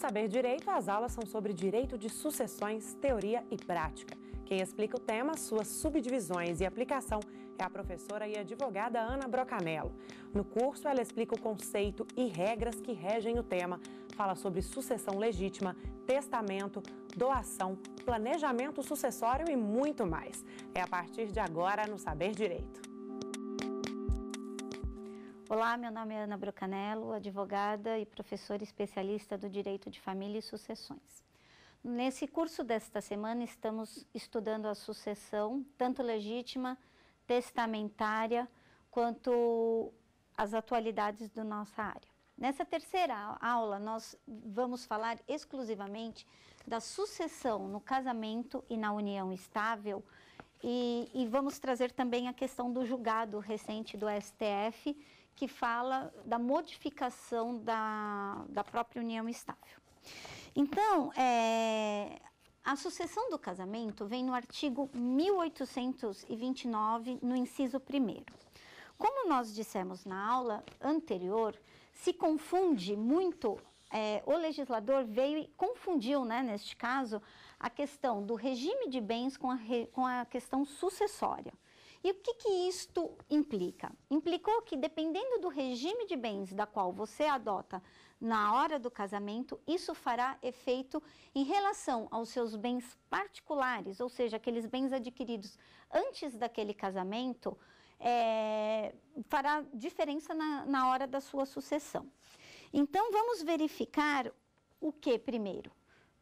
Saber Direito, as aulas são sobre direito de sucessões, teoria e prática. Quem explica o tema, suas subdivisões e aplicação é a professora e advogada Ana Brocanello. No curso, ela explica o conceito e regras que regem o tema, fala sobre sucessão legítima, testamento, doação, planejamento sucessório e muito mais. É a partir de agora no Saber Direito. Olá, meu nome é Ana Brocanello, advogada e professora especialista do Direito de Família e Sucessões. Nesse curso desta semana, estamos estudando a sucessão, tanto legítima, testamentária, quanto as atualidades da nossa área. Nessa terceira aula, nós vamos falar exclusivamente da sucessão no casamento e na união estável e, e vamos trazer também a questão do julgado recente do STF que fala da modificação da, da própria união estável. Então, é, a sucessão do casamento vem no artigo 1829, no inciso 1. Como nós dissemos na aula anterior, se confunde muito, é, o legislador veio e confundiu, né, neste caso, a questão do regime de bens com a, com a questão sucessória. E o que, que isto implica? Implicou que, dependendo do regime de bens da qual você adota na hora do casamento, isso fará efeito em relação aos seus bens particulares, ou seja, aqueles bens adquiridos antes daquele casamento, é, fará diferença na, na hora da sua sucessão. Então, vamos verificar o que primeiro?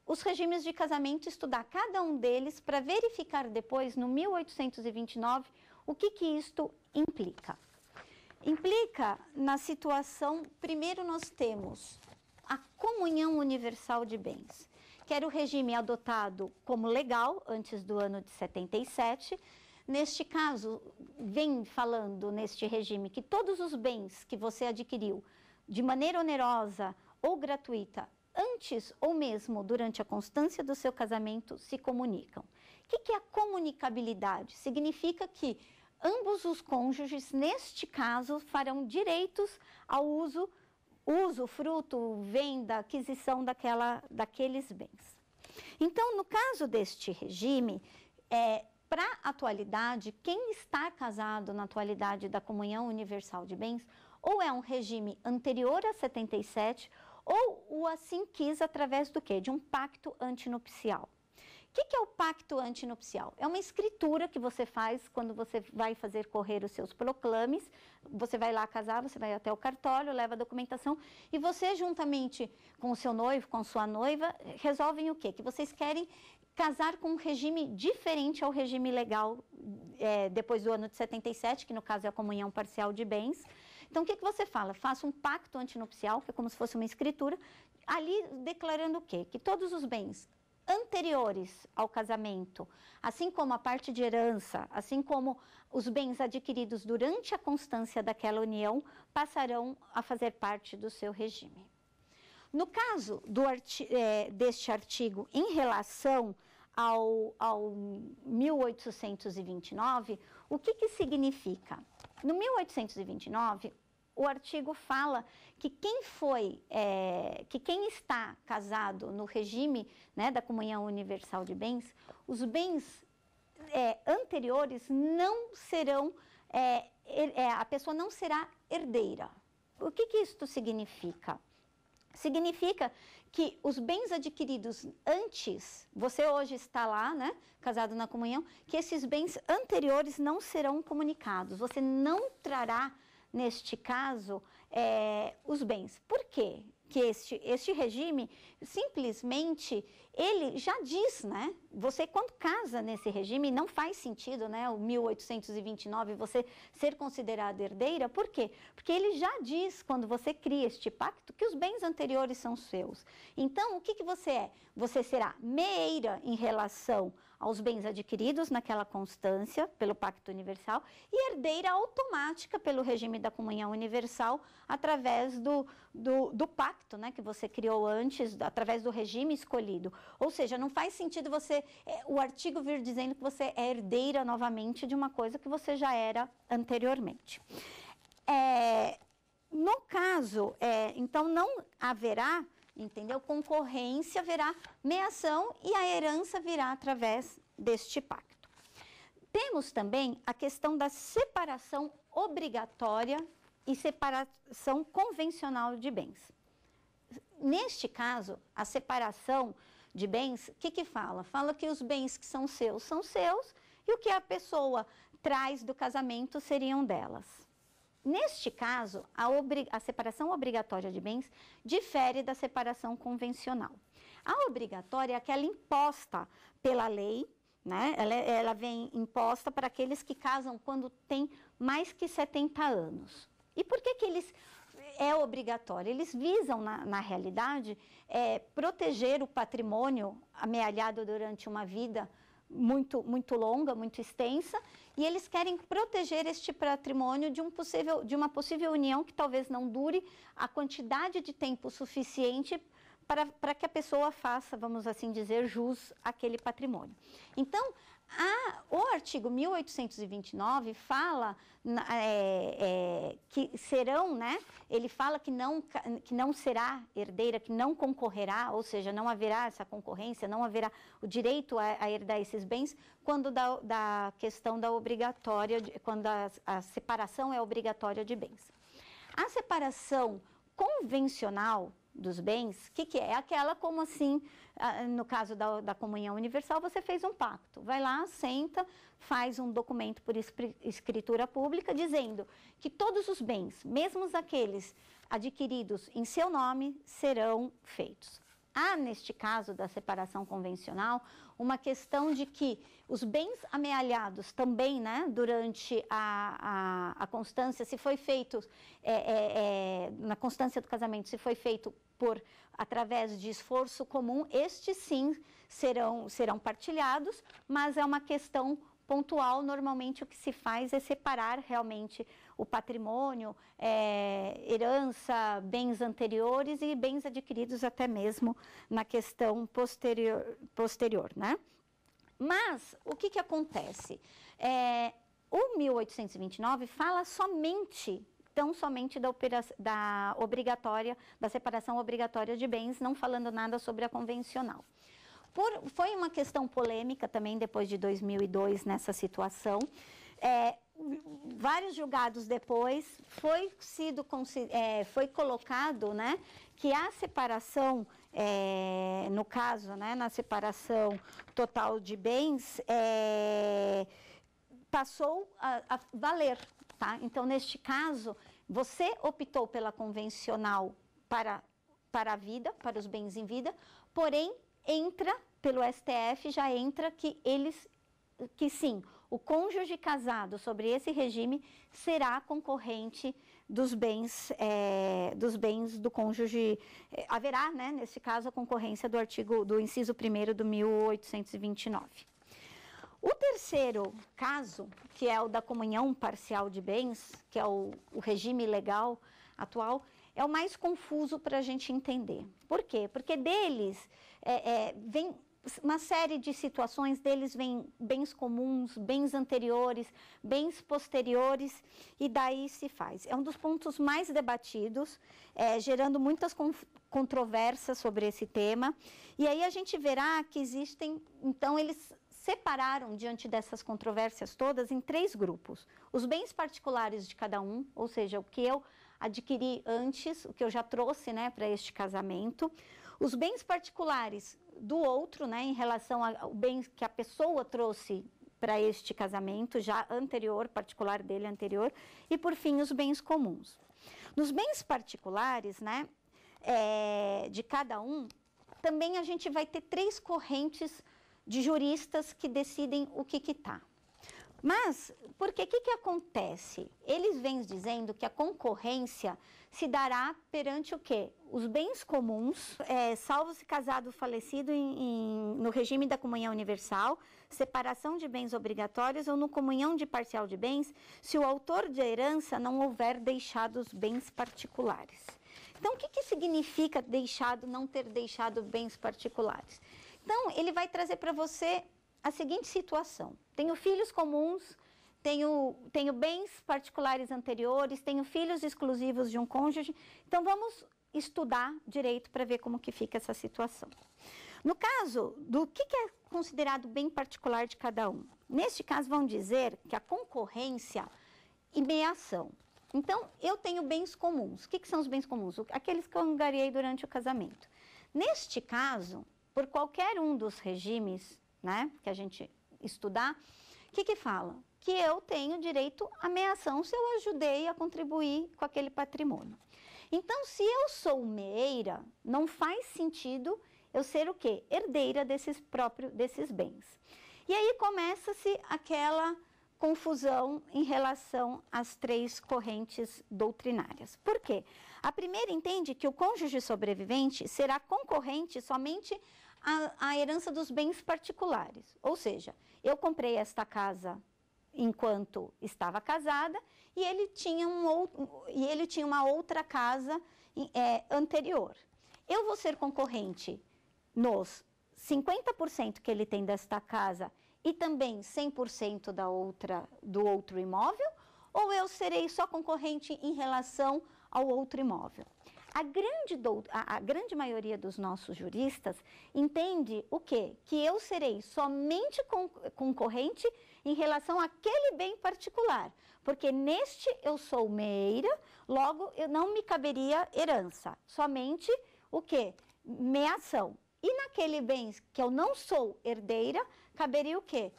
os regimes de casamento, estudar cada um deles para verificar depois, no 1829, o que, que isto implica? Implica na situação, primeiro nós temos a comunhão universal de bens, que era o regime adotado como legal antes do ano de 77, neste caso, vem falando neste regime que todos os bens que você adquiriu de maneira onerosa ou gratuita, antes ou mesmo durante a constância do seu casamento, se comunicam. O que é a comunicabilidade? Significa que ambos os cônjuges, neste caso, farão direitos ao uso, uso, fruto, venda, aquisição daquela, daqueles bens. Então, no caso deste regime, é, para a atualidade, quem está casado na atualidade da Comunhão Universal de Bens, ou é um regime anterior a 77, ou o assim quis através do quê? De um pacto antinupcial que, que é o pacto antinupcial? É uma escritura que você faz quando você vai fazer correr os seus proclames, você vai lá casar, você vai até o cartório, leva a documentação e você, juntamente com o seu noivo, com sua noiva, resolvem o quê? Que vocês querem casar com um regime diferente ao regime legal é, depois do ano de 77, que no caso é a comunhão parcial de bens. Então, o que, que você fala? Faça um pacto antinupcial, que é como se fosse uma escritura, ali declarando o quê? Que todos os bens anteriores ao casamento, assim como a parte de herança, assim como os bens adquiridos durante a constância daquela união, passarão a fazer parte do seu regime. No caso arti é, deste artigo em relação ao, ao 1829, o que, que significa? No 1829, o artigo fala que quem foi, é, que quem está casado no regime né, da comunhão universal de bens, os bens é, anteriores não serão, é, er, é, a pessoa não será herdeira. O que, que isto significa? Significa que os bens adquiridos antes, você hoje está lá, né, casado na comunhão, que esses bens anteriores não serão comunicados. Você não trará neste caso, é, os bens. Por quê? Que este, este regime, simplesmente, ele já diz, né? Você, quando casa nesse regime, não faz sentido, né? O 1829, você ser considerado herdeira. Por quê? Porque ele já diz, quando você cria este pacto, que os bens anteriores são seus. Então, o que, que você é? Você será meira em relação aos bens adquiridos naquela constância pelo Pacto Universal e herdeira automática pelo regime da comunhão universal através do, do, do pacto né, que você criou antes, através do regime escolhido. Ou seja, não faz sentido você, é, o artigo vir dizendo que você é herdeira novamente de uma coisa que você já era anteriormente. É, no caso, é, então não haverá entendeu? Concorrência virá meação e a herança virá através deste pacto. Temos também a questão da separação obrigatória e separação convencional de bens. Neste caso, a separação de bens, o que, que fala? Fala que os bens que são seus são seus e o que a pessoa traz do casamento seriam delas. Neste caso, a, a, separação obrigatória de bens difere da separação convencional. A obrigatória é aquela imposta pela lei, né? ela, é, ela vem imposta para aqueles que casam quando tem mais que 70 anos. E por que, que eles é obrigatório. Eles visam, na, na realidade, é, proteger o patrimônio amealhado durante uma vida muito, muito longa, muito extensa, e eles querem proteger este patrimônio de, um possível, de uma possível união que talvez não dure a quantidade de tempo suficiente para, para que a pessoa faça, vamos assim dizer, jus àquele patrimônio. Então, a, ah, o artigo 1829 fala é, é, que serão, né? Ele fala que não, que não será herdeira, que não concorrerá, ou seja, não haverá essa concorrência, não haverá o direito a, a herdar esses bens quando da, da questão da obrigatória, quando a, a separação é obrigatória de bens. A separação convencional dos bens, o que, que é? Aquela como assim ah, no caso da, da comunhão universal, você fez um pacto. Vai lá, senta, faz um documento por escritura pública dizendo que todos os bens, mesmo aqueles adquiridos em seu nome, serão feitos há, neste caso da separação convencional, uma questão de que os bens amealhados também, né, durante a, a, a constância, se foi feito, é, é, é, na constância do casamento, se foi feito por através de esforço comum, estes sim serão, serão partilhados, mas é uma questão pontual. Normalmente o que se faz é separar realmente o patrimônio, é, herança, bens anteriores e bens adquiridos até mesmo na questão posterior, posterior né? Mas o que, que acontece? É, o 1829 fala somente tão somente da, da, obrigatória, da separação obrigatória de bens, não falando nada sobre a convencional. Por, foi uma questão polêmica também depois de 2002 nessa situação. É, vários julgados depois, foi, sido, é, foi colocado né, que a separação, é, no caso, né, na separação total de bens, é, passou a, a valer. Tá? Então, neste caso, você optou pela convencional para, para a vida, para os bens em vida, porém, entra pelo STF, já entra que eles que sim, o cônjuge casado sobre esse regime será concorrente dos bens, é, dos bens do cônjuge. Eh, haverá, né, nesse caso, a concorrência do artigo do inciso 1 do 1829. O terceiro caso, que é o da comunhão parcial de bens, que é o, o regime legal atual, é o mais confuso para a gente entender. Por quê? Porque deles é, vem uma série de situações deles vêm bens comuns, bens anteriores, bens posteriores, e daí se faz. É um dos pontos mais debatidos, é, gerando muitas controvérsias sobre esse tema. E aí a gente verá que existem, então, eles separaram diante dessas controvérsias todas em três grupos: os bens particulares de cada um, ou seja, o que eu adquiri antes, o que eu já trouxe né, para este casamento, os bens particulares do outro, né, em relação ao bem que a pessoa trouxe para este casamento já anterior, particular dele anterior, e por fim os bens comuns. Nos bens particulares, né, é, de cada um, também a gente vai ter três correntes de juristas que decidem o que que tá. Mas, porque o que, que acontece? Eles vêm dizendo que a concorrência se dará perante o quê? Os bens comuns, é, salvo se casado falecido em, em, no regime da comunhão universal, separação de bens obrigatórios ou no comunhão de parcial de bens, se o autor de herança não houver deixado os bens particulares. Então, o que, que significa deixado, não ter deixado bens particulares? Então, ele vai trazer para você a seguinte situação: tenho filhos comuns, tenho, tenho bens particulares anteriores, tenho filhos exclusivos de um cônjuge. Então vamos estudar direito para ver como que fica essa situação. No caso do que, que é considerado bem particular de cada um, neste caso vão dizer que a concorrência e meiação. Então, eu tenho bens comuns. O que, que são os bens comuns? Aqueles que eu angariei durante o casamento. Neste caso, por qualquer um dos regimes né? Que a gente estudar, o que, que fala? Que eu tenho direito à meação se eu ajudei a contribuir com aquele patrimônio. Então, se eu sou meira, não faz sentido eu ser o quê? Herdeira desses próprios desses bens. E aí começa-se aquela confusão em relação às três correntes doutrinárias. Por quê? A primeira entende que o cônjuge sobrevivente será concorrente somente a, a herança dos bens particulares. Ou seja, eu comprei esta casa enquanto estava casada e ele tinha, um outro, e ele tinha uma outra casa é, anterior. Eu vou ser concorrente nos 50% que ele tem desta casa e também 100% da outra, do outro imóvel, ou eu serei só concorrente em relação ao outro imóvel? A grande, do, a, a grande maioria dos nossos juristas entende o quê? Que eu serei somente con, concorrente em relação àquele bem particular, porque neste eu sou meira, logo eu não me caberia herança, somente o quê? Meação. E naquele bem que eu não sou herdeira, caberia o quê?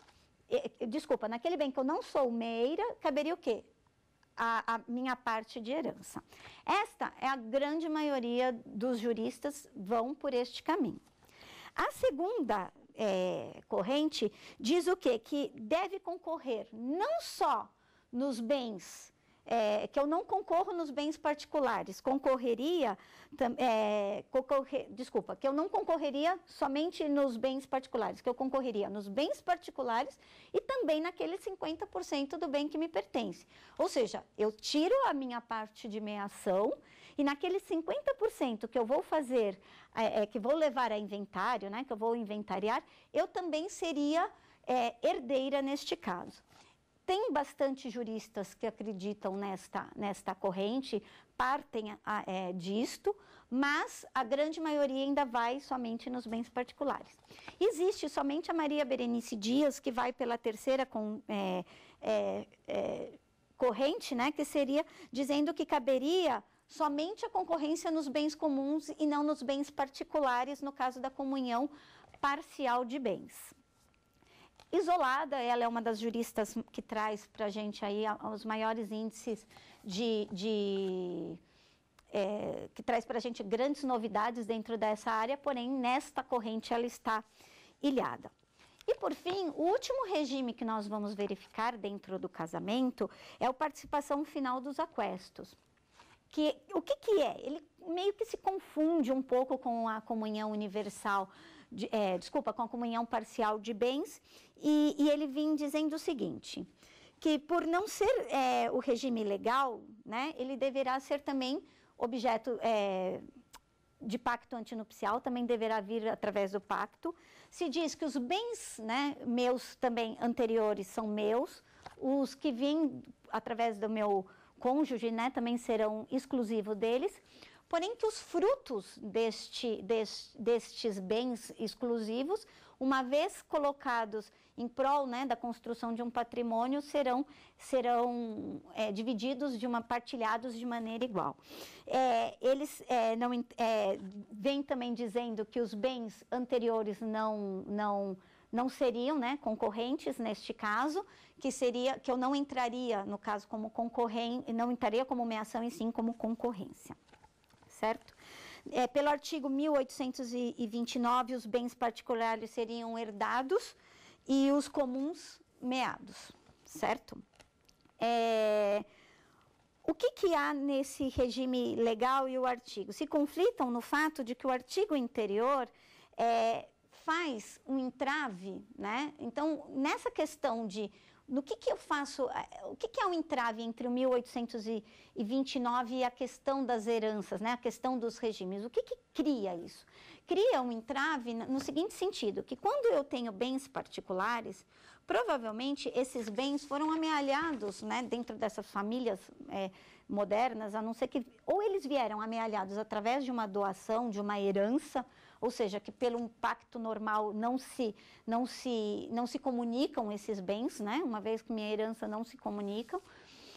Desculpa, naquele bem que eu não sou meira, caberia o quê? a, a minha parte de herança. Esta é a grande maioria dos juristas vão por este caminho. A segunda é, corrente diz o quê? Que deve concorrer não só nos bens é, que eu não concorro nos bens particulares, concorreria, é, concorre, desculpa, que eu não concorreria somente nos bens particulares, que eu concorreria nos bens particulares e também naquele 50% do bem que me pertence. Ou seja, eu tiro a minha parte de meação e naquele 50% que eu vou fazer, é, é, que vou levar a inventário, né, que eu vou inventariar, eu também seria é, herdeira neste caso tem bastante juristas que acreditam nesta, nesta corrente, partem a, é, disto, mas a grande maioria ainda vai somente nos bens particulares. Existe somente a Maria Berenice Dias, que vai pela terceira com, é, é, é, corrente, né, que seria dizendo que caberia somente a concorrência nos bens comuns e não nos bens particulares, no caso da comunhão parcial de bens. Isolada, ela é uma das juristas que traz para a gente aí os maiores índices de, de é, que traz para a gente grandes novidades dentro dessa área, porém, nesta corrente ela está ilhada. E por fim, o último regime que nós vamos verificar dentro do casamento é a participação final dos aquestos. Que, o que, que é? Ele meio que se confunde um pouco com a comunhão universal, de, é, desculpa, com a comunhão parcial de bens, e, e ele vem dizendo o seguinte, que por não ser é, o regime legal, né, ele deverá ser também objeto é, de pacto antinupcial, também deverá vir através do pacto. Se diz que os bens né, meus também anteriores são meus, os que vêm através do meu cônjuge né, também serão exclusivos deles, porém que os frutos deste, destes bens exclusivos, uma vez colocados em prol né, da construção de um patrimônio, serão, serão é, divididos, de uma, partilhados de maneira igual. É, eles é, não é, vêm também dizendo que os bens anteriores não, não não seriam né, concorrentes neste caso, que seria que eu não entraria no caso como concorrente, não entraria como meação e sim como concorrência certo? É, pelo artigo 1829, os bens particulares seriam herdados e os comuns meados, certo? É, o que, que há nesse regime legal e o artigo? Se conflitam no fato de que o artigo interior é, faz um entrave, né? Então, nessa questão de no que, que eu faço, eh, o que, que é um entrave entre o 1829 e a questão das heranças, né, a questão dos regimes? O que, que cria isso? Cria um entrave no seguinte sentido, que quando eu tenho bens particulares, provavelmente esses bens foram amealhados né, dentro dessas famílias é, modernas, a não ser que ou eles vieram amealhados através de uma doação, de uma herança, ou seja, que pelo pacto normal não se, não se, não se comunicam esses bens, né? uma vez que minha herança não se comunicam.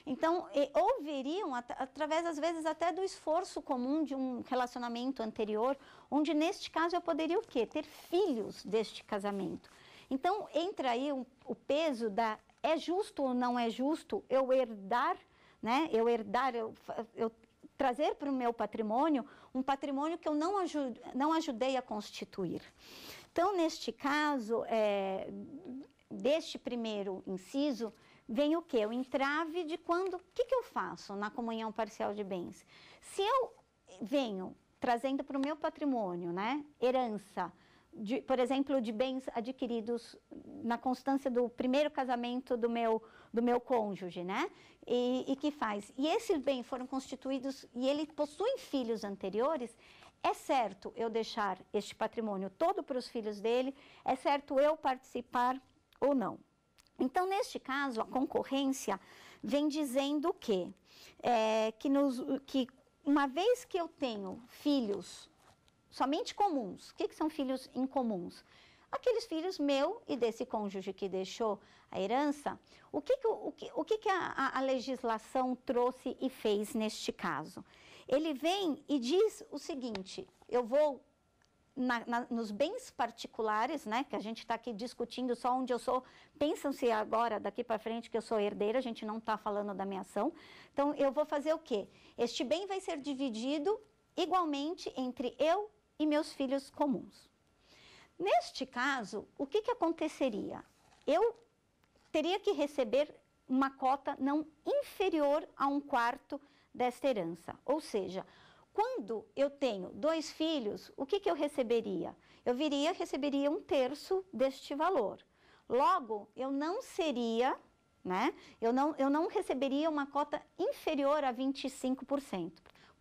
Então, houveriam, at através, às vezes, até do esforço comum de um relacionamento anterior, onde, neste caso, eu poderia o quê? Ter filhos deste casamento. Então, entra aí um, o peso da é justo ou não é justo eu herdar, né? Eu herdar, eu, eu trazer para o meu patrimônio um patrimônio que eu não, não ajudei a constituir. Então, neste caso, é, deste primeiro inciso, vem o que? O entrave de quando. O que, que eu faço na comunhão parcial de bens? Se eu venho trazendo para o meu patrimônio, né, herança, de, por exemplo, de bens adquiridos na constância do primeiro casamento do meu, do meu cônjuge, né? E, e que faz. E esses bens foram constituídos e ele possui filhos anteriores, é certo eu deixar este patrimônio todo para os filhos dele? É certo eu participar ou não? Então, neste caso, a concorrência vem dizendo que, é, que, nos, que uma vez que eu tenho filhos somente comuns. O que, que são filhos incomuns? Aqueles filhos meu e desse cônjuge que deixou a herança, o que, que, o que, o que, que a, a legislação trouxe e fez neste caso? Ele vem e diz o seguinte: eu vou na, na, nos bens particulares, né, que a gente está aqui discutindo só onde eu sou, pensam-se é agora, daqui para frente, que eu sou herdeira, a gente não está falando da minha ação. Então, eu vou fazer o quê? Este bem vai ser dividido igualmente entre eu e meus filhos comuns. Neste caso, o que, que aconteceria? Eu teria que receber uma cota não inferior a um quarto desta herança. Ou seja, quando eu tenho dois filhos, o que, que eu receberia? Eu viria receberia um terço deste valor. Logo, eu não seria, né? Eu não, eu não receberia uma cota inferior a 25%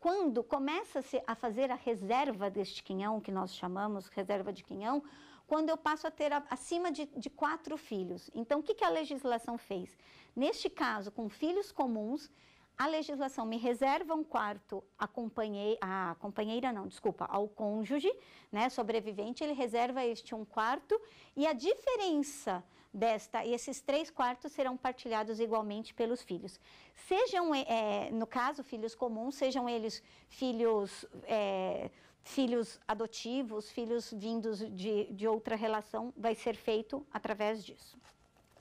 quando começa-se a fazer a reserva deste quinhão, que nós chamamos reserva de quinhão, quando eu passo a ter acima de, de quatro filhos. Então, o que, que a legislação fez? Neste caso, com filhos comuns, a legislação me reserva um quarto à companheira, à companheira não, desculpa, ao cônjuge, né, sobrevivente, ele reserva este um quarto e a diferença desta, e esses três quartos serão partilhados igualmente pelos filhos. Sejam, é, no caso, filhos comuns, sejam eles filhos, é, filhos adotivos, filhos vindos de, de outra relação, vai ser feito através disso.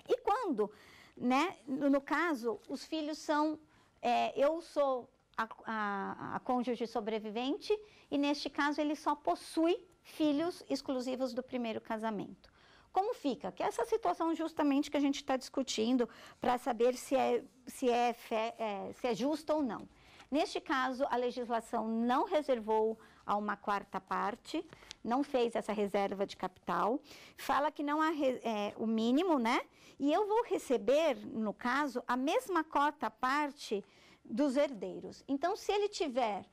E quando, né, no caso, os filhos são, é, eu sou a, a, a cônjuge sobrevivente e neste caso ele só possui filhos exclusivos do primeiro casamento como fica? Que é essa situação justamente que a gente está discutindo para saber se é, se, é, é, se é justo ou não. Neste caso, a legislação não reservou a uma quarta parte, não fez essa reserva de capital, fala que não há é, o mínimo, né? E eu vou receber, no caso, a mesma cota parte dos herdeiros. Então, se ele tiver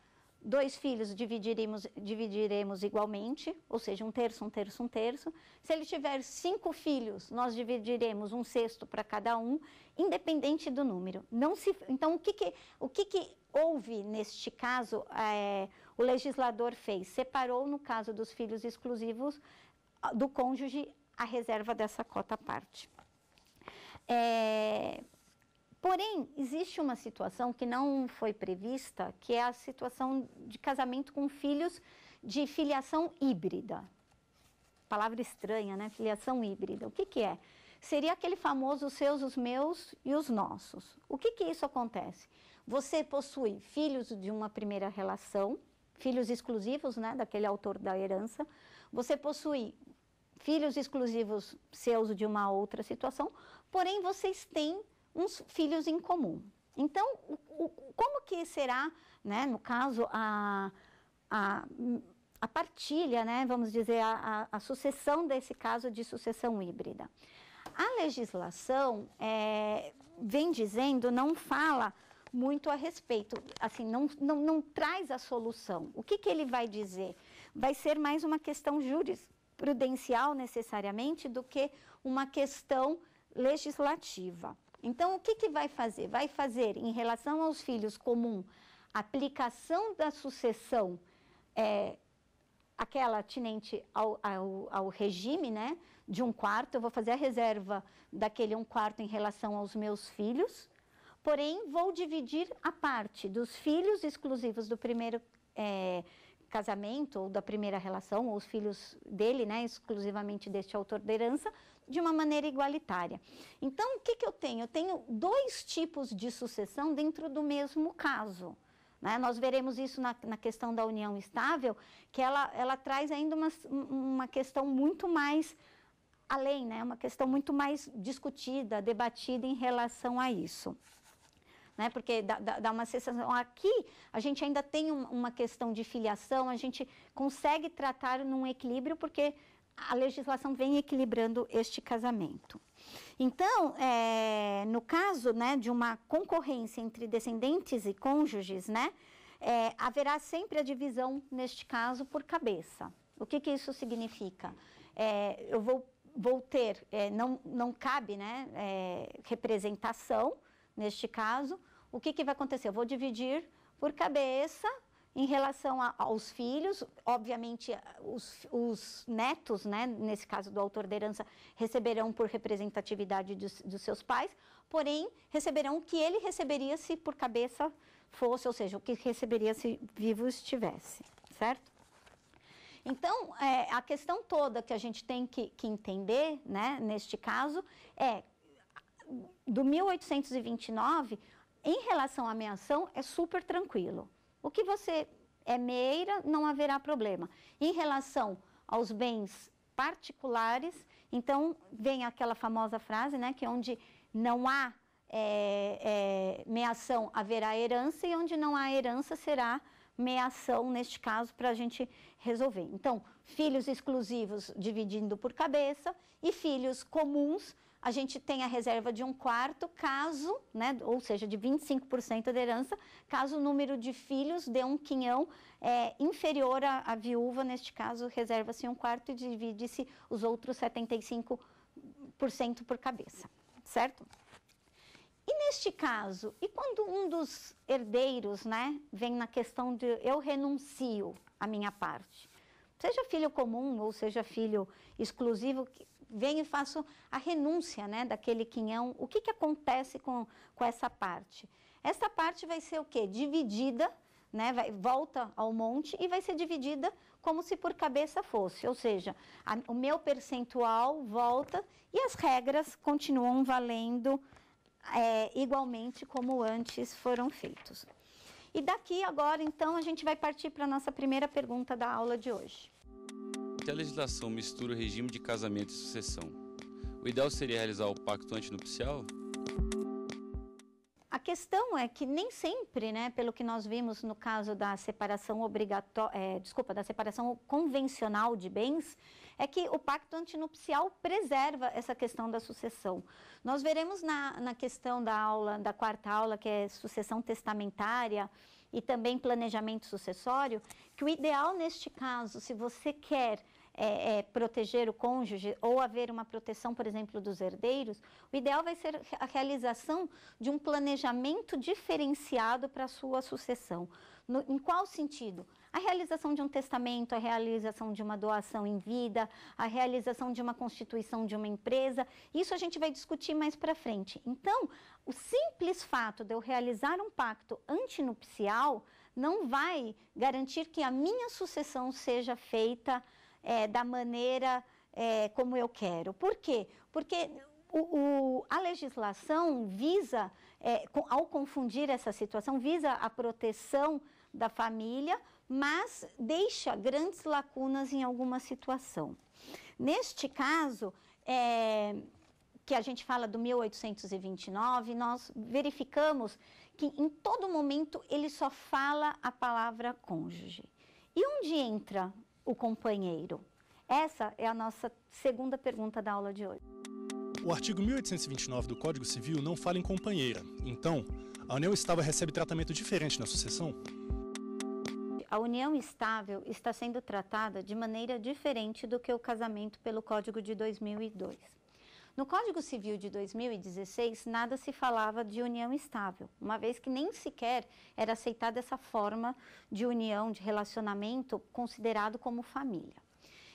dois filhos dividiremos, dividiremos igualmente, ou seja, um terço, um terço, um terço. Se ele tiver cinco filhos, nós dividiremos um sexto para cada um, independente do número. Não se, então, o que, que o que, que houve neste caso? É, o legislador fez, separou no caso dos filhos exclusivos do cônjuge a reserva dessa cota à parte. É, Porém, existe uma situação que não foi prevista, que é a situação de casamento com filhos de filiação híbrida. Palavra estranha, né? Filiação híbrida. O que, que é? Seria aquele famoso os seus, os meus e os nossos. O que, que isso acontece? Você possui filhos de uma primeira relação, filhos exclusivos, né? Daquele autor da herança. Você possui filhos exclusivos seus de uma outra situação, porém vocês têm uns filhos em comum. Então, o, o, como que será, né, no caso, a, a, a partilha, né, vamos dizer, a, a, a sucessão desse caso de sucessão híbrida? A legislação é, vem dizendo, não fala muito a respeito, assim, não, não, não traz a solução. O que, que ele vai dizer? Vai ser mais uma questão jurisprudencial, necessariamente, do que uma questão legislativa. Então, o que, que vai fazer? Vai fazer, em relação aos filhos comum, aplicação da sucessão, é, aquela atinente ao, ao, ao, regime, né? De um quarto, eu vou fazer a reserva daquele um quarto em relação aos meus filhos, porém, vou dividir a parte dos filhos exclusivos do primeiro é, casamento ou da primeira relação, ou os filhos dele, né? Exclusivamente deste autor de herança, de uma maneira igualitária. Então, o que, que eu tenho? Eu tenho dois tipos de sucessão dentro do mesmo caso. Né? Nós veremos isso na, na, questão da união estável, que ela, ela traz ainda uma, uma questão muito mais além, né? uma questão muito mais discutida, debatida em relação a isso. Né? Porque dá, dá, uma sensação. Aqui, a gente ainda tem um, uma questão de filiação, a gente consegue tratar num equilíbrio, porque a legislação vem equilibrando este casamento. Então, é, no caso né, de uma concorrência entre descendentes e cônjuges, né, é, haverá sempre a divisão, neste caso, por cabeça. O que, que isso significa? É, eu vou, vou ter, é, não, não cabe né, é, representação neste caso. O que, que vai acontecer? Eu vou dividir por cabeça em relação a, aos filhos, obviamente, eh, os, os, netos, né, nesse caso do autor da herança, receberão por representatividade dos, dos seus pais, porém, receberão o que ele receberia se por cabeça fosse, ou seja, o que receberia se vivo estivesse, certo? Então, é, a questão toda que a gente tem que, que, entender, né, neste caso, é do 1829, em relação à meação, é super tranquilo. O que você é meira, não haverá problema. Em relação aos bens particulares, então vem aquela famosa frase, né, que é onde não há é, é, meação haverá herança e onde não há herança será meação neste caso para a gente resolver. Então, filhos exclusivos dividindo por cabeça e filhos comuns a gente tem a reserva de um quarto, caso, né, ou seja, de 25% da herança, caso o número de filhos dê um quinhão é, inferior à, à viúva, neste caso, reserva-se um quarto e divide-se os outros 75% por cabeça, certo? E neste caso, e quando um dos herdeiros, né, vem na questão de eu renuncio à minha parte, seja filho comum ou seja filho exclusivo, venho e faço a renúncia né, daquele quinhão, o que, que acontece com, com essa parte? Essa parte vai ser o quê? Dividida, né, vai, volta ao monte e vai ser dividida como se por cabeça fosse. Ou seja, a, o meu percentual volta e as regras continuam valendo é, igualmente como antes foram feitos. E daqui agora, então, a gente vai partir para a nossa primeira pergunta da aula de hoje que a legislação mistura o regime de casamento e sucessão, o ideal seria realizar o pacto antinupcial? A questão é que nem sempre, né, pelo que nós vimos no caso da separação obrigatória, é, desculpa, da separação convencional de bens, é que o pacto antinupcial preserva essa questão da sucessão. Nós veremos na, na questão da aula, da quarta aula, que é sucessão testamentária e também planejamento sucessório, que o ideal neste caso, se você quer é, é, proteger o cônjuge ou haver uma proteção, por exemplo, dos herdeiros, o ideal vai ser a realização de um planejamento diferenciado para a sua sucessão. No, em qual sentido? A realização de um testamento, a realização de uma doação em vida, a realização de uma constituição de uma empresa, isso a gente vai discutir mais para frente. Então, o simples fato de eu realizar um pacto antinupcial não vai garantir que a minha sucessão seja feita é, da maneira é, como eu quero. Por quê? Porque o, o, a legislação visa, é, com, ao confundir essa situação, visa a proteção da família, mas deixa grandes lacunas em alguma situação. Neste caso, é, que a gente fala do 1829, nós verificamos que em todo momento ele só fala a palavra cônjuge. E onde entra o companheiro? Essa é a nossa segunda pergunta da aula de hoje. O artigo 1829 do Código Civil não fala em companheira. Então, a união estável recebe tratamento diferente na sucessão? A união estável está sendo tratada de maneira diferente do que o casamento pelo Código de 2002. No Código Civil de 2016, nada se falava de união estável, uma vez que nem sequer era aceitada essa forma de união, de relacionamento considerado como família.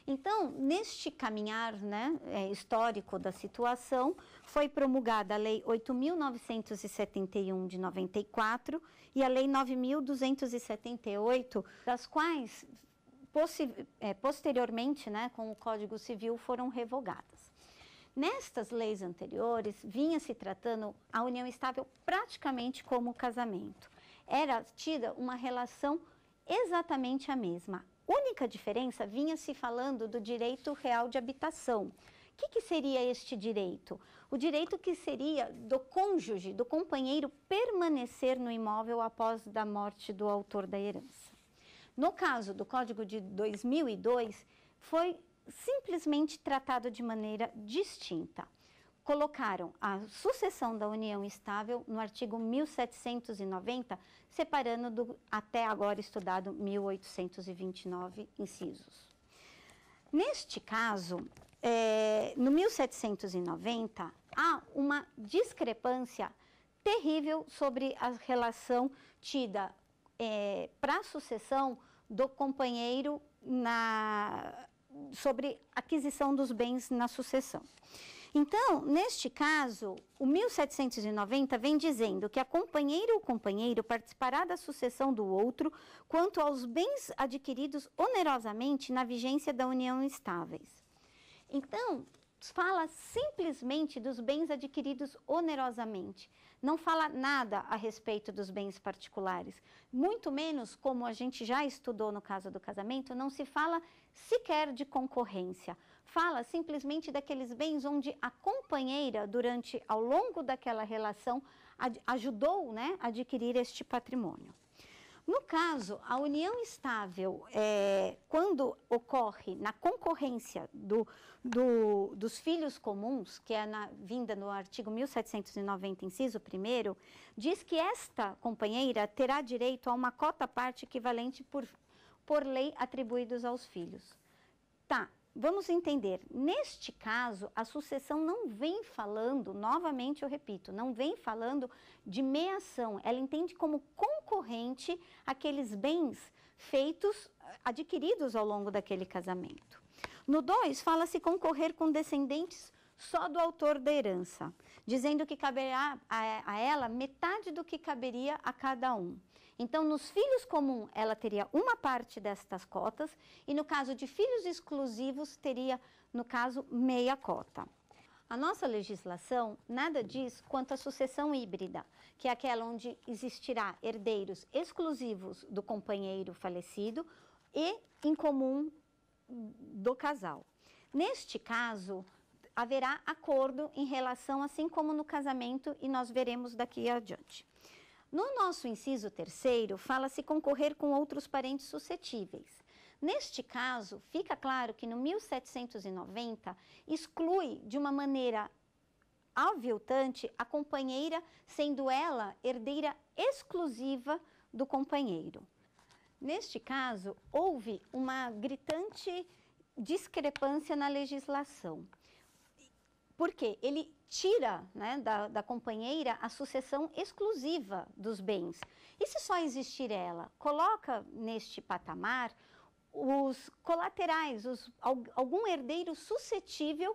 Então, neste caminhar né, é, histórico da situação, foi promulgada a Lei 8.971 de 94 e a Lei 9.278, das quais é, posteriormente, né, com o Código Civil, foram revogadas. Nestas leis anteriores, vinha se tratando a união estável praticamente como o casamento. Era tida uma relação exatamente a mesma. Única diferença vinha se falando do direito real de habitação. O que, que, seria este direito? O direito que seria do cônjuge, do companheiro, permanecer no imóvel após da morte do autor da herança. No caso do Código de 2002, foi simplesmente tratado de maneira distinta. Colocaram a sucessão da união estável no artigo 1790, separando do até agora estudado 1829 incisos. Neste caso, é, no 1790, há uma discrepância terrível sobre a relação tida é, para a sucessão do companheiro na, sobre aquisição dos bens na sucessão. Então, neste caso, o 1790 vem dizendo que a companheira ou companheiro participará da sucessão do outro quanto aos bens adquiridos onerosamente na vigência da união estáveis. Então, fala simplesmente dos bens adquiridos onerosamente. Não fala nada a respeito dos bens particulares. Muito menos, como a gente já estudou no caso do casamento, não se fala sequer de concorrência. Fala simplesmente daqueles bens onde a companheira, durante ao longo daquela relação, ajudou né, a adquirir este patrimônio. No caso, a união estável, é, quando ocorre na concorrência do, do, dos filhos comuns, que é na vinda no artigo 1790, inciso 1, diz que esta companheira terá direito a uma cota parte equivalente por, por lei atribuídos aos filhos. Tá, Vamos entender, neste caso, a sucessão não vem falando, novamente eu repito, não vem falando de meação. Ela entende como concorrente aqueles bens feitos, adquiridos ao longo daquele casamento. No 2, fala-se concorrer com descendentes só do autor da herança, dizendo que caberá a, a ela metade do que caberia a cada um. Então, nos filhos comum, ela teria uma parte destas cotas, e no caso de filhos exclusivos, teria, no caso, meia cota. A nossa legislação nada diz quanto à sucessão híbrida, que é aquela onde existirá herdeiros exclusivos do companheiro falecido e em comum do casal. Neste caso, haverá acordo em relação, assim como no casamento, e nós veremos daqui adiante. No nosso inciso terceiro, fala-se concorrer com outros parentes suscetíveis. Neste caso, fica claro que no 1790 exclui de uma maneira aviltante a companheira, sendo ela herdeira exclusiva do companheiro. Neste caso, houve uma gritante discrepância na legislação. Porque ele tira né, da, da companheira a sucessão exclusiva dos bens. E se só existir ela, coloca neste patamar os colaterais, os, algum herdeiro suscetível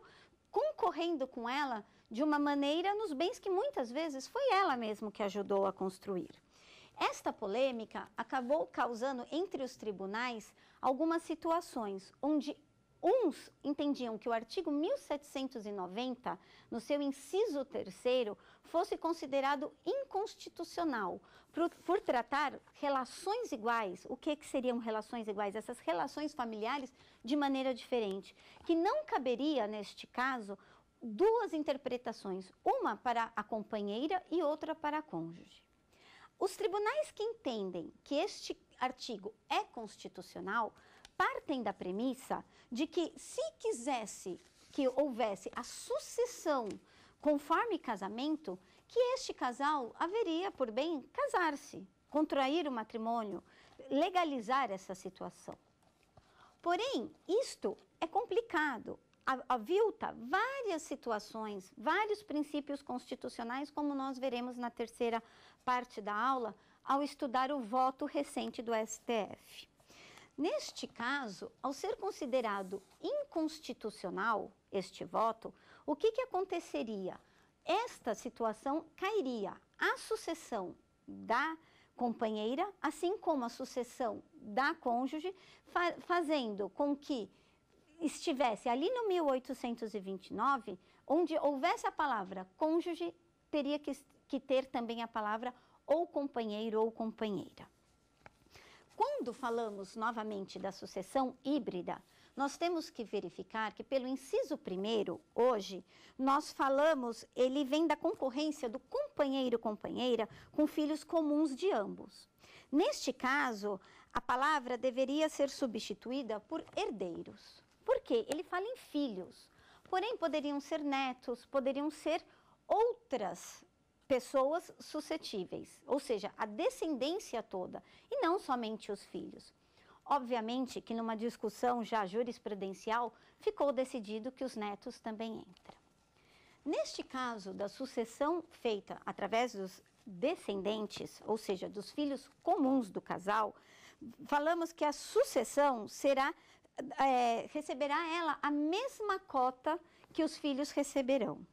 concorrendo com ela de uma maneira nos bens que muitas vezes foi ela mesma que ajudou a construir. Esta polêmica acabou causando entre os tribunais algumas situações onde Uns entendiam que o artigo 1790, no seu inciso terceiro, fosse considerado inconstitucional por, por tratar relações iguais. O que, que seriam relações iguais? Essas relações familiares de maneira diferente. Que não caberia, neste caso, duas interpretações: uma para a companheira e outra para a cônjuge. Os tribunais que entendem que este artigo é constitucional partem da premissa de que se quisesse que houvesse a sucessão conforme casamento, que este casal haveria por bem casar-se, contrair o matrimônio, legalizar essa situação. Porém, isto é complicado. Avilta várias situações, vários princípios constitucionais, como nós veremos na terceira parte da aula, ao estudar o voto recente do STF. Neste caso, ao ser considerado inconstitucional este voto, o que, que aconteceria? Esta situação cairia a sucessão da companheira, assim como a sucessão da cônjuge, fa fazendo com que estivesse ali no 1829, onde houvesse a palavra cônjuge, teria que, que ter também a palavra ou companheiro ou companheira. Quando falamos novamente da sucessão híbrida, nós temos que verificar que pelo inciso primeiro, hoje, nós falamos, ele vem da concorrência do companheiro companheira com filhos comuns de ambos. Neste caso, a palavra deveria ser substituída por herdeiros. Por quê? Ele fala em filhos. Porém, poderiam ser netos, poderiam ser outras pessoas suscetíveis, ou seja, a descendência toda, e não somente os filhos. Obviamente que numa discussão já jurisprudencial ficou decidido que os netos também entram. Neste caso da sucessão feita através dos descendentes, ou seja, dos filhos comuns do casal, falamos que a sucessão será é, receberá ela a mesma cota que os filhos receberão.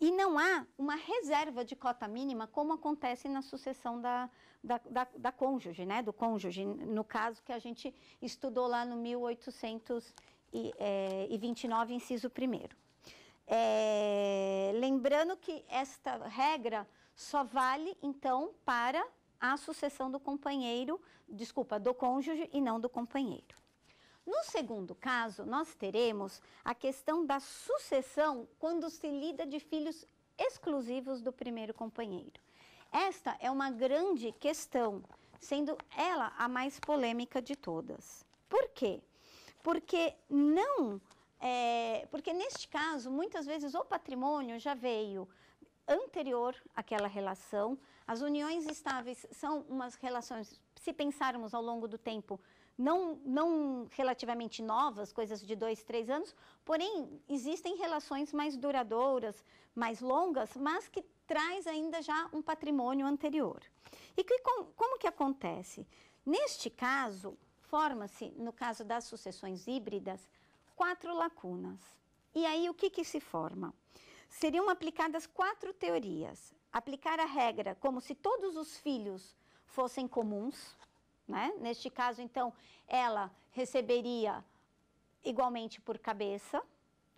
E não há uma reserva de cota mínima, como acontece na sucessão da, da, da, da cônjuge, né? do cônjuge, no caso que a gente estudou lá no 1829, é, inciso 1. É, lembrando que esta regra só vale, então, para a sucessão do companheiro, desculpa, do cônjuge e não do companheiro. No segundo caso, nós teremos a questão da sucessão quando se lida de filhos exclusivos do primeiro companheiro. Esta é uma grande questão, sendo ela a mais polêmica de todas. Por quê? Porque não. É, porque neste caso, muitas vezes o patrimônio já veio anterior àquela relação. As uniões estáveis são umas relações, se pensarmos ao longo do tempo, não, não relativamente novas, coisas de dois, três anos, porém existem relações mais duradouras, mais longas, mas que traz ainda já um patrimônio anterior. E que, com, como que acontece? Neste caso, forma-se, no caso das sucessões híbridas, quatro lacunas. E aí o que, que se forma? Seriam aplicadas quatro teorias. Aplicar a regra como se todos os filhos fossem comuns, né? Neste caso, então, ela receberia igualmente por cabeça,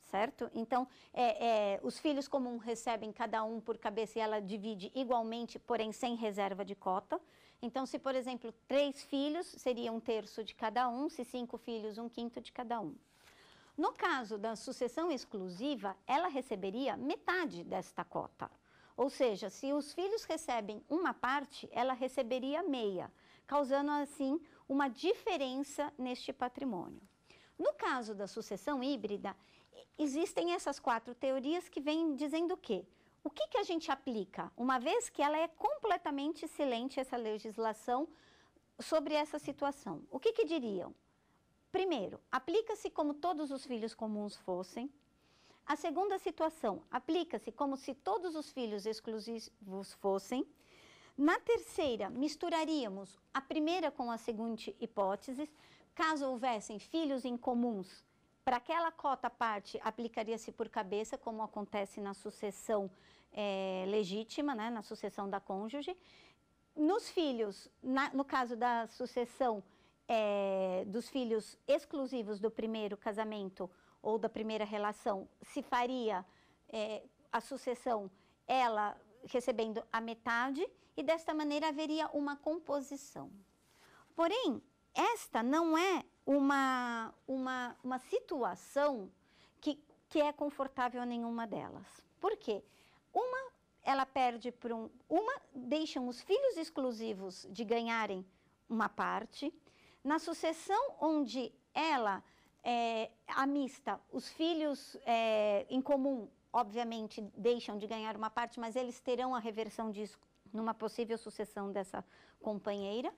certo? Então, é, é, os filhos comuns recebem cada um por cabeça e ela divide igualmente, porém sem reserva de cota. Então, se, por exemplo, três filhos, seria um terço de cada um, se cinco filhos, um quinto de cada um. No caso da sucessão exclusiva, ela receberia metade desta cota. Ou seja, se os filhos recebem uma parte, ela receberia meia causando assim uma diferença neste patrimônio. No caso da sucessão híbrida, existem essas quatro teorias que vêm dizendo o quê? O que, que a gente aplica, uma vez que ela é completamente silente, essa legislação, sobre essa situação? O que, que diriam? Primeiro, aplica-se como todos os filhos comuns fossem. A segunda situação, aplica-se como se todos os filhos exclusivos fossem. Na terceira, misturaríamos a primeira com a segunda hipótese: caso houvessem filhos incomuns, para aquela cota parte aplicaria-se por cabeça, como acontece na sucessão é, legítima, né, na sucessão da cônjuge. Nos filhos, na, no caso da sucessão é, dos filhos exclusivos do primeiro casamento ou da primeira relação, se faria é, a sucessão ela recebendo a metade e desta maneira haveria uma composição. Porém, esta não é uma, uma, uma situação que, que é confortável a nenhuma delas. Por quê? Uma, ela perde por um. Uma, deixam os filhos exclusivos de ganharem uma parte. Na sucessão onde ela é, eh, a mista, os filhos é, em comum obviamente, deixam de ganhar uma parte, mas eles terão a reversão disso numa possível sucessão dessa companheira.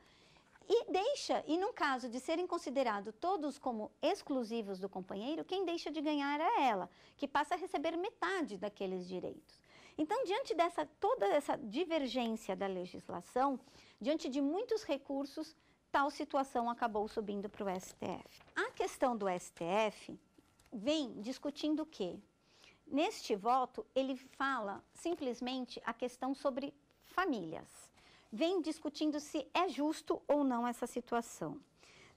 E deixa, e no caso de serem considerados todos como exclusivos do companheiro, quem deixa de ganhar é ela, que passa a receber metade daqueles direitos. Então, diante dessa toda essa divergência da legislação, diante de muitos recursos, tal situação acabou subindo para o STF. A questão do STF vem discutindo o quê? Neste voto, ele fala simplesmente a questão sobre famílias. Vem discutindo se é justo ou não essa situação.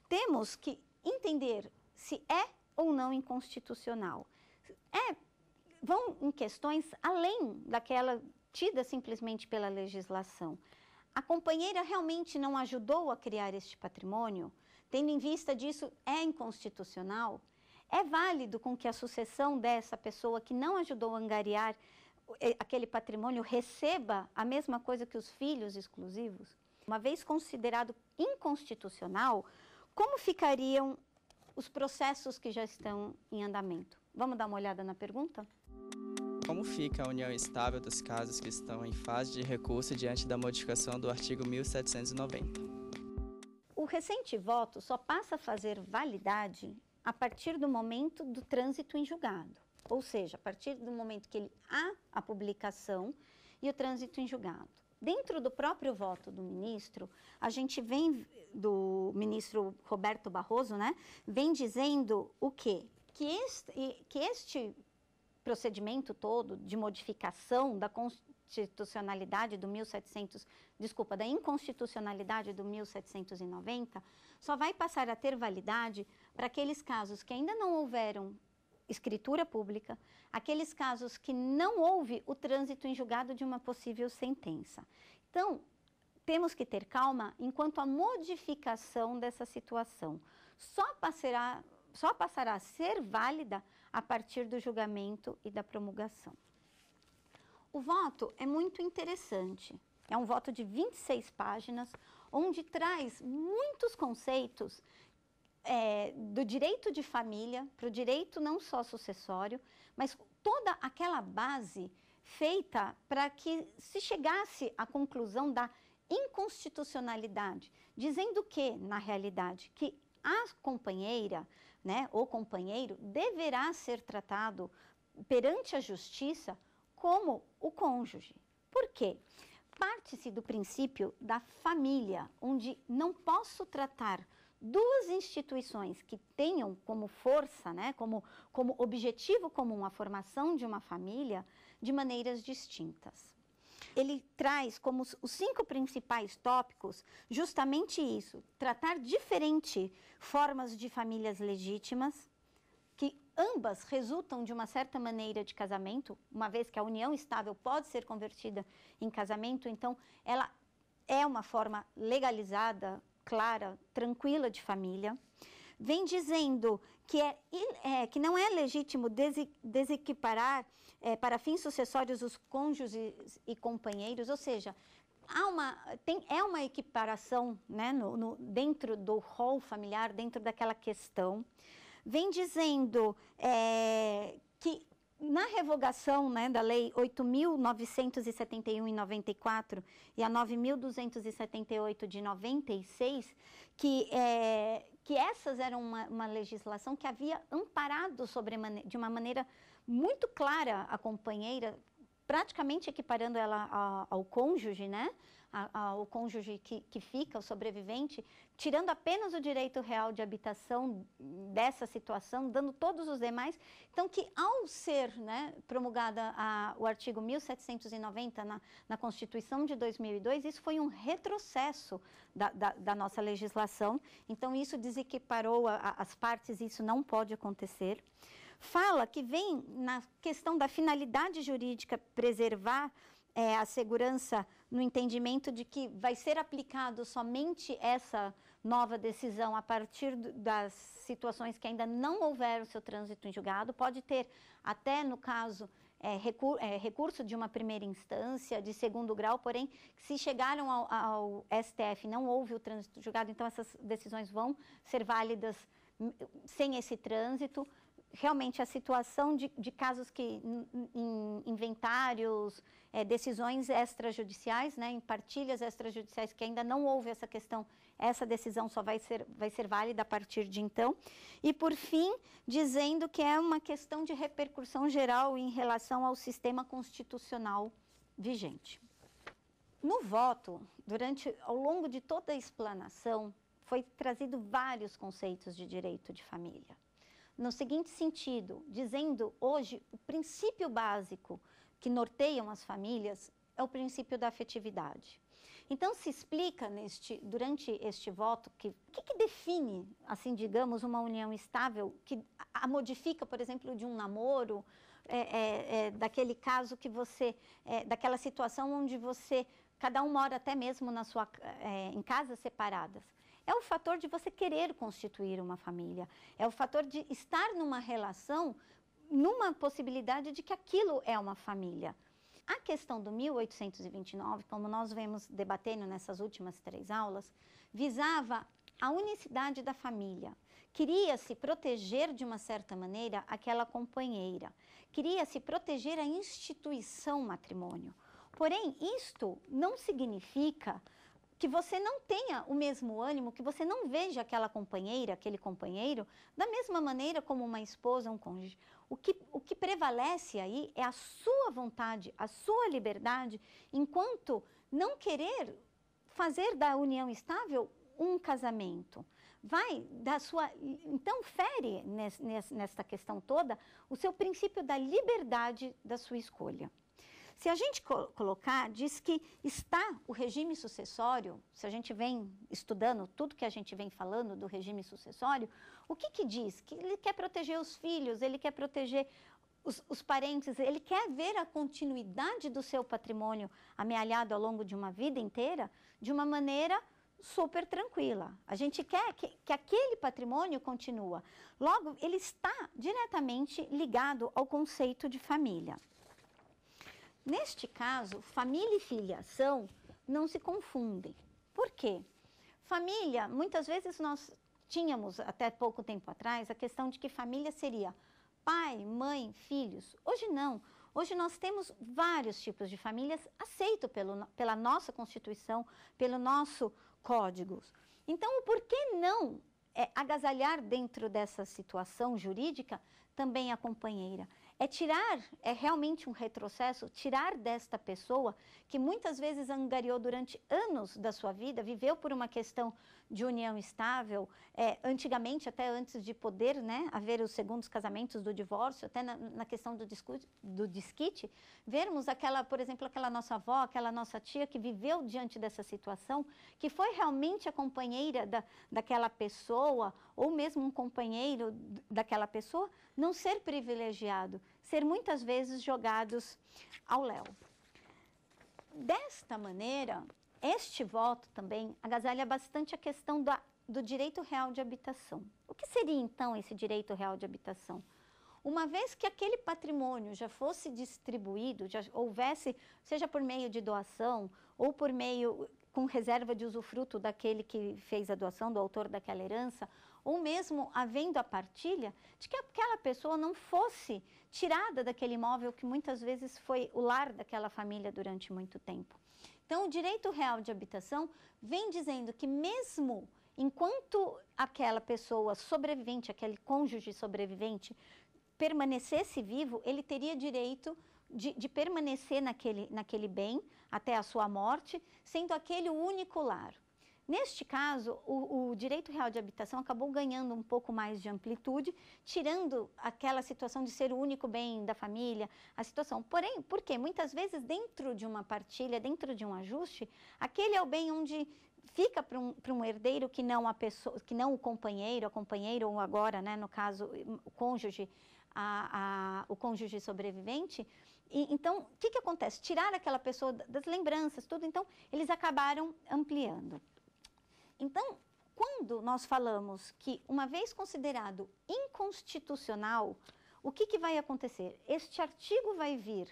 Temos que entender se é ou não inconstitucional. É, vão em questões além daquela tida simplesmente pela legislação. A companheira realmente não ajudou a criar este patrimônio? Tendo em vista disso, é inconstitucional? é válido com que a sucessão dessa pessoa que não ajudou a angariar eh, aquele patrimônio receba a mesma coisa que os filhos exclusivos? Uma vez considerado inconstitucional, como ficariam os processos que já estão em andamento? Vamos dar uma olhada na pergunta? Como fica a união estável dos casos que estão em fase de recurso diante da modificação do artigo 1790? O recente voto só passa a fazer validade a partir do momento do trânsito em julgado, ou seja, a partir do momento que ele há a publicação e o trânsito em julgado. Dentro do próprio voto do ministro, a gente vem do ministro Roberto Barroso, né? Vem dizendo o quê? Que este, que este procedimento todo de modificação da constitucionalidade do 1700, desculpa, da inconstitucionalidade do 1790, só vai passar a ter validade para aqueles casos que ainda não houveram escritura pública, aqueles casos que não houve o trânsito em julgado de uma possível sentença. Então, temos que ter calma enquanto a modificação dessa situação só passará, só passará a ser válida a partir do julgamento e da promulgação. O voto é muito interessante. É um voto de 26 páginas, onde traz muitos conceitos é, do direito de família para o direito não só sucessório, mas toda aquela base feita para que se chegasse à conclusão da inconstitucionalidade, dizendo que, na realidade, que a companheira, né, ou companheiro, deverá ser tratado perante a justiça como o cônjuge. Por quê? Parte-se do princípio da família, onde não posso tratar duas instituições que tenham como força, né, como, como objetivo comum a formação de uma família de maneiras distintas. Ele traz como os cinco principais tópicos justamente isso: tratar diferente formas de famílias legítimas, que ambas resultam de uma certa maneira de casamento, uma vez que a união estável pode ser convertida em casamento, então ela é uma forma legalizada clara, tranquila de família, vem dizendo que, é, é, que não é legítimo desequiparar é, para fins sucessórios os cônjuges e companheiros, ou seja, há uma, tem, é uma equiparação né, no, no, dentro do rol familiar, dentro daquela questão. Vem dizendo é, que na revogação né, da Lei 8.971 em 94 e a 9.278 de 96, que, é, que essas eram uma, uma legislação que havia amparado sobre, de uma maneira muito clara a companheira, praticamente equiparando ela a, ao cônjuge, né? a, a, o cônjuge que, que fica, o sobrevivente, tirando apenas o direito real de habitação dessa situação, dando todos os demais. Então, que ao ser né, promulgada a, o artigo 1790 na, na Constituição de 2002, isso foi um retrocesso da, da, da nossa legislação. Então, isso desequiparou a, as partes isso não pode acontecer fala que vem na questão da finalidade jurídica preservar é, a segurança no entendimento de que vai ser aplicado somente essa nova decisão a partir das situações que ainda não houveram seu trânsito em julgado, pode ter até no caso é, recur é, recurso de uma primeira instância, de segundo grau, porém, se chegaram ao, ao STF não houve o trânsito julgado, então essas decisões vão ser válidas hum, sem esse trânsito realmente a situação de, de casos que em inventários, é, decisões extrajudiciais, né, em partilhas extrajudiciais que ainda não houve essa questão, essa decisão só vai ser, vai ser válida a partir de então. E por fim, dizendo que é uma questão de repercussão geral em relação ao sistema constitucional vigente. No voto, durante ao longo de toda a explanação, foi trazido vários conceitos de direito de família no seguinte sentido, dizendo hoje o princípio básico que norteiam as famílias é o princípio da afetividade. Então se explica neste, durante este voto que que, que define, assim digamos, uma união estável que a modifica, por exemplo, de um namoro, é, é, é, daquele caso que você, é, daquela situação onde você cada um mora até mesmo na sua, é, em casas separadas. É o fator de você querer constituir uma família, é o fator de estar numa relação, numa possibilidade de que aquilo é uma família. A questão do 1829, como nós vemos debatendo nessas últimas três aulas, visava a unicidade da família. Queria-se proteger de uma certa maneira aquela companheira. Queria-se proteger a instituição matrimônio. Porém, isto não significa que você não tenha o mesmo ânimo, que você não veja aquela companheira, aquele companheiro, da mesma maneira como uma esposa, um cônjuge. O que, o que prevalece aí é a sua vontade, a sua liberdade, enquanto não querer fazer da união estável um casamento. Vai da sua. Então, fere nessa questão toda o seu princípio da liberdade da sua escolha. Se a gente co colocar, diz que está o regime sucessório, se a gente vem estudando tudo que a gente vem falando do regime sucessório, o que que diz? Que ele quer proteger os filhos, ele quer proteger os, os, parentes, ele quer ver a continuidade do seu patrimônio amealhado ao longo de uma vida inteira de uma maneira super tranquila. A gente quer que, que aquele patrimônio continua. Logo, ele está diretamente ligado ao conceito de família. Neste caso, família e filiação não se confundem. Por quê? Família, muitas vezes nós tínhamos até pouco tempo atrás a questão de que família seria pai, mãe, filhos. Hoje não. Hoje nós temos vários tipos de famílias aceito pelo, pela nossa Constituição, pelo nosso código. Então, por que não é, agasalhar dentro dessa situação jurídica também a companheira? É tirar, é realmente um retrocesso, tirar desta pessoa que muitas vezes angariou durante anos da sua vida, viveu por uma questão de união estável, é, antigamente, até antes de poder né, haver os segundos casamentos do divórcio, até na, na questão do, do disquite, vermos aquela, por exemplo, aquela nossa avó, aquela nossa tia que viveu diante dessa situação, que foi realmente a companheira da, daquela pessoa, ou mesmo um companheiro daquela pessoa, não ser privilegiado, ser muitas vezes jogados ao léu. Desta maneira, este voto também agasalha bastante a questão do, do direito real de habitação. O que seria então esse direito real de habitação? Uma vez que aquele patrimônio já fosse distribuído, já houvesse, seja por meio de doação ou por meio com reserva de usufruto daquele que fez a doação, do autor daquela herança, ou mesmo havendo a partilha, de que aquela pessoa não fosse tirada daquele imóvel que muitas vezes foi o lar daquela família durante muito tempo. Então, o direito real de habitação vem dizendo que mesmo enquanto aquela pessoa sobrevivente, aquele cônjuge sobrevivente, permanecesse vivo, ele teria direito de, de permanecer naquele, naquele bem até a sua morte, sendo aquele o único lar. Neste caso, o, o, direito real de habitação acabou ganhando um pouco mais de amplitude, tirando aquela situação de ser o único bem da família, a situação. Porém, porque muitas vezes dentro de uma partilha, dentro de um ajuste, aquele é o bem onde fica para um, um herdeiro que não a pessoa, que não o companheiro, a companheira ou agora, né, no caso, o cônjuge, a, a, o cônjuge sobrevivente. E, então, o que, que acontece? Tirar aquela pessoa das lembranças, tudo. Então, eles acabaram ampliando. Então, quando nós falamos que, uma vez considerado inconstitucional, o que, que vai acontecer? Este artigo vai vir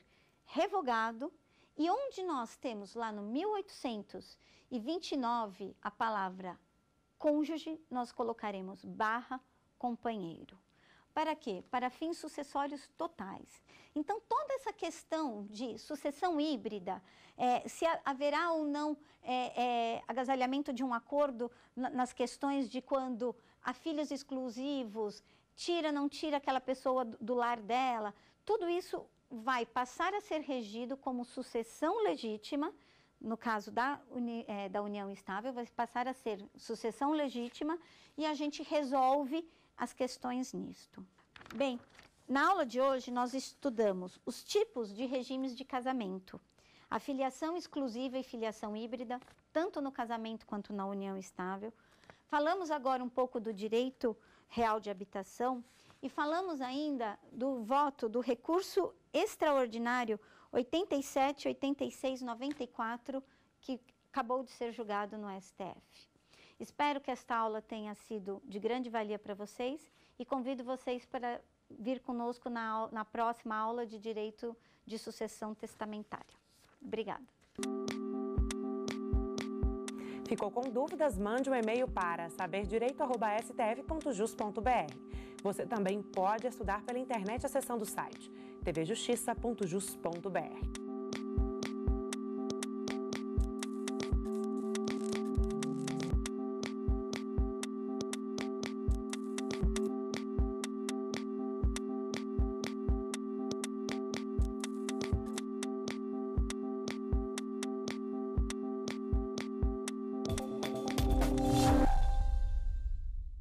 revogado e onde nós temos lá no 1829 a palavra cônjuge, nós colocaremos barra companheiro. Para quê? Para fins sucessórios totais. Então, toda essa questão de sucessão híbrida, é, se haverá ou não é, é, agasalhamento de um acordo nas questões de quando há filhos exclusivos, tira, não tira aquela pessoa do lar dela, tudo isso vai passar a ser regido como sucessão legítima, no caso da, uni, é, da união estável, vai passar a ser sucessão legítima e a gente resolve as questões nisto. Bem, na aula de hoje nós estudamos os tipos de regimes de casamento, a filiação exclusiva e filiação híbrida, tanto no casamento quanto na união estável. Falamos agora um pouco do direito real de habitação e falamos ainda do voto do recurso extraordinário 87, 86, 94, que acabou de ser julgado no STF. Espero que esta aula tenha sido de grande valia para vocês e convido vocês para vir conosco na, na próxima aula de Direito de Sucessão Testamentária. Obrigada. Ficou com dúvidas? Mande um e-mail para saberdireito.stf.jus.br. Você também pode estudar pela internet acessando o site tvjustiça.jus.br.